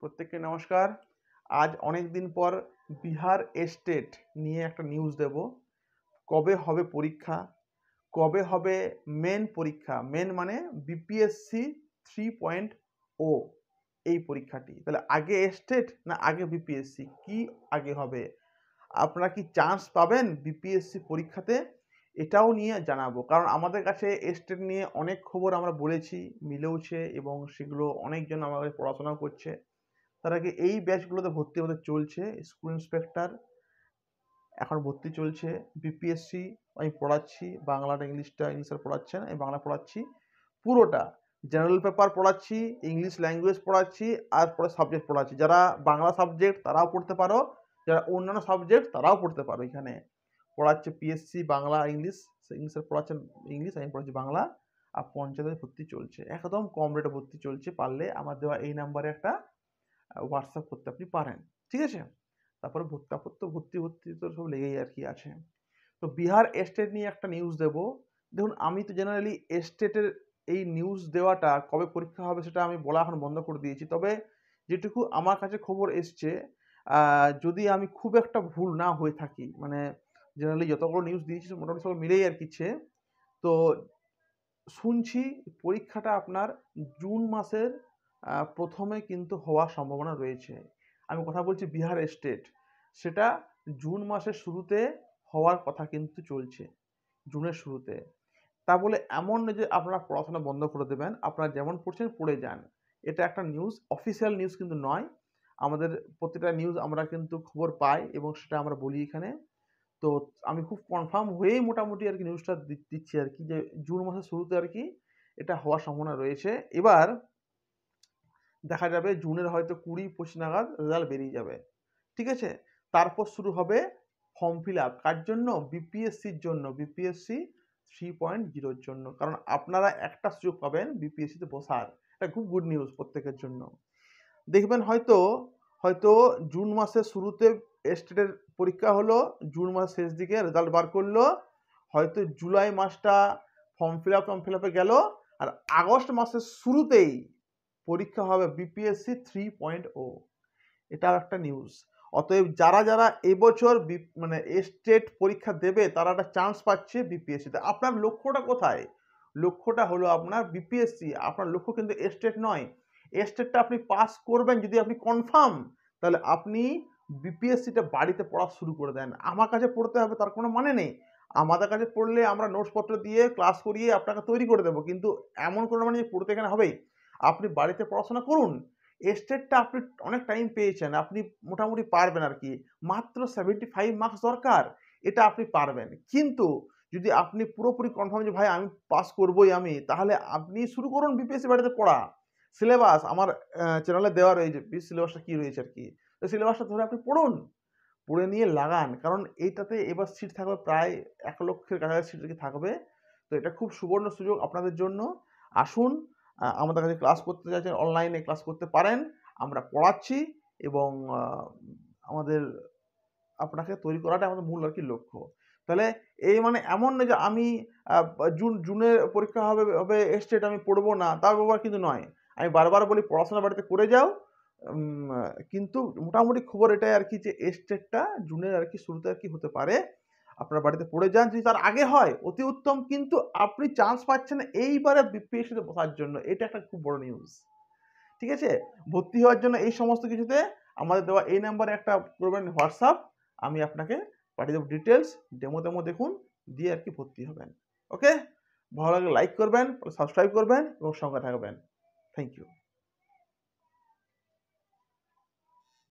প্রত্যেককে নমস্কার আজ অনেক দিন পর বিহার এস্টেট নিয়ে একটা নিউজ দেব কবে হবে পরীক্ষা কবে হবে মেন পরীক্ষা মেন মানে বিপিএসসি থ্রি পয়েন্ট ও এই পরীক্ষাটি তাহলে আগে এস্টেট না আগে বিপিএসসি কি আগে হবে আপনারা কি চান্স পাবেন বিপিএসসি পরীক্ষাতে এটাও নিয়ে জানাবো কারণ আমাদের কাছে এস্টেট নিয়ে অনেক খবর আমরা বলেছি মিলেওছে এবং সেগুলো অনেকজন আমাদের পড়াশোনা করছে তার আগে এই ব্যাচগুলোতে ভর্তি আমাদের চলছে স্কুল ইন্সপেক্টর এখন ভর্তি চলছে বিপিএসসি আমি পড়াচ্ছি বাংলাটা ইংলিশটা ইংলিশ আর না আমি বাংলা পড়াচ্ছি পুরোটা জেনারেল পেপার পড়াচ্ছি ইংলিশ ল্যাঙ্গুয়েজ পড়াচ্ছি আর পরে সাবজেক্ট পড়াচ্ছি যারা বাংলা সাবজেক্ট তারাও পড়তে পারো যারা অন্যান্য সাবজেক্ট তারাও পড়তে পারো এখানে পড়াচ্ছে পিএসসি বাংলা ইংলিশ ইংলিশ পড়াচ্ছেন ইংলিশ আমি পড়াচ্ছি বাংলা আর পঞ্চায়েতের ভর্তি চলছে একদম কম রেটে ভর্তি চলছে পারলে আমার দেওয়া এই নাম্বারে একটা হোয়াটসঅ্যাপ করতে আপনি পারেন ঠিক আছে তারপরে ভর্তি ভর্তি ভর্তি তো সব লেগেই আর কি আছে তো বিহার এস্টেট নিয়ে একটা নিউজ দেব দেখুন আমি তো জেনারেলি এস্টেটের এই নিউজ দেওয়াটা কবে পরীক্ষা হবে সেটা আমি বলা এখন বন্ধ করে দিয়েছি তবে যেটুকু আমার কাছে খবর এসছে যদি আমি খুব একটা ভুল না হয়ে থাকি মানে জেনারেলি যতগুলো নিউজ দিয়েছি মোটামুটি সব মিলেই আর কিছে তো শুনছি পরীক্ষাটা আপনার জুন মাসের প্রথমে কিন্তু হওয়ার সম্ভাবনা রয়েছে আমি কথা বলছি বিহার স্টেট সেটা জুন মাসের শুরুতে হওয়ার কথা কিন্তু চলছে জুনের শুরুতে তা বলে এমন নয় যে আপনারা পড়াশোনা বন্ধ করে দেবেন আপনারা যেমন পড়ছেন পড়ে যান এটা একটা নিউজ অফিসিয়াল নিউজ কিন্তু নয় আমাদের প্রতিটা নিউজ আমরা কিন্তু খবর পাই এবং সেটা আমরা বলি এখানে তো আমি খুব কনফার্ম হয়েই মোটামুটি আর কি নিউজটা দিচ্ছি আর কি যে জুন মাসের শুরুতে আর কি এটা হওয়ার সম্ভাবনা রয়েছে এবার দেখা যাবে জুনের হয়তো কুড়ি পঁচিশ নাগাদ রেজাল্ট বেরিয়ে যাবে ঠিক আছে তারপর শুরু হবে ফর্ম ফিল আপ কার জন্য বিপিএসসির জন্য বিপিএসসি থ্রি পয়েন্ট জিরোর জন্য কারণ আপনারা একটা সুযোগ পাবেন বিপিএসসিতে বসার এটা খুব গুড নিউজ প্রত্যেকের জন্য দেখবেন হয়তো হয়তো জুন মাসের শুরুতে স্টেটের পরীক্ষা হলো জুন মাসের শেষ দিকে রেজাল্ট বার করলো হয়তো জুলাই মাসটা form fill up form fill আপে গেল আর আগস্ট মাসের শুরুতেই পরীক্ষা হবে বিপিএসসি থ্রি পয়েন্ট ও এটাও একটা নিউজ অতএব যারা যারা এবছর মানে স্টেট পরীক্ষা দেবে তারা একটা চান্স পাচ্ছে বিপিএসসিতে আপনার লক্ষ্যটা কোথায় লক্ষ্যটা হলো আপনার বিপিএসসি আপনার লক্ষ্য কিন্তু স্টেট নয় স্টেটটা আপনি পাস করবেন যদি আপনি কনফার্ম তাহলে আপনি বিপিএসসিটা বাড়িতে পড়া শুরু করে দেন আমার কাছে পড়তে হবে তার কোনো মানে নেই আমাদের কাছে পড়লে আমরা নোটসপত্র দিয়ে ক্লাস করিয়ে আপনাকে তৈরি করে দেবো কিন্তু এমন কোনো মানে যে পড়তে এখানে হবেই আপনি বাড়িতে পড়াশোনা করুন এস্টেটটা আপনি অনেক টাইম পেয়েছেন আপনি মোটামুটি পারবেন আর কি মাত্র সেভেন্টি ফাইভ মার্কস দরকার এটা আপনি পারবেন কিন্তু যদি আপনি পুরোপুরি কনফার্ম যে ভাই আমি পাস করবই আমি তাহলে আপনি শুরু করুন বিপিএসসি বাড়িতে পড়া সিলেবাস আমার চ্যানেলে দেওয়া রয়েছে সিলেবাসটা কী রয়েছে আর কি তো সিলেবাসটা ধরে আপনি পড়ুন পড়ে নিয়ে লাগান কারণ এইটাতে এবার সিট থাকবে প্রায় এক লক্ষের কাছাকাছি সিট থাকবে তো এটা খুব সুবর্ণ সুযোগ আপনাদের জন্য আসুন আমাদের কাছে ক্লাস করতে চাইছেন অনলাইনে ক্লাস করতে পারেন আমরা পড়াচ্ছি এবং আমাদের আপনাকে তৈরি করাটা আমাদের মূল আর কি লক্ষ্য তাহলে এই মানে এমন না যে আমি জুন জুনের পরীক্ষা হবে হবে স্টেট আমি পড়বো না তার ব্যাপার কিন্তু নয় আমি বারবার বলি পড়াশোনা বাড়িতে করে যাও কিন্তু মোটামুটি খবর এটাই আর কি যে স্টেটটা জুনের আর কি শুরুতে আর কি হতে পারে আপনার বাড়িতে পড়ে যান যদি তার আগে হয় অতি উত্তম কিন্তু আপনি চান্স পাচ্ছেন এইবারে বিপিএসিতে বসার জন্য এটা একটা খুব বড় নিউজ ঠিক আছে ভর্তি হওয়ার জন্য এই সমস্ত কিছুতে আমাদের দেওয়া এই নাম্বারে একটা করবেন হোয়াটসঅ্যাপ আমি আপনাকে পাঠিয়ে দেবো ডিটেলস ডেমো ডেমো দেখুন দিয়ে আর কি ভর্তি হবেন ওকে ভালো লাগলে লাইক করবেন সাবস্ক্রাইব করবেন এবং সঙ্গে থাকবেন থ্যাংক ইউ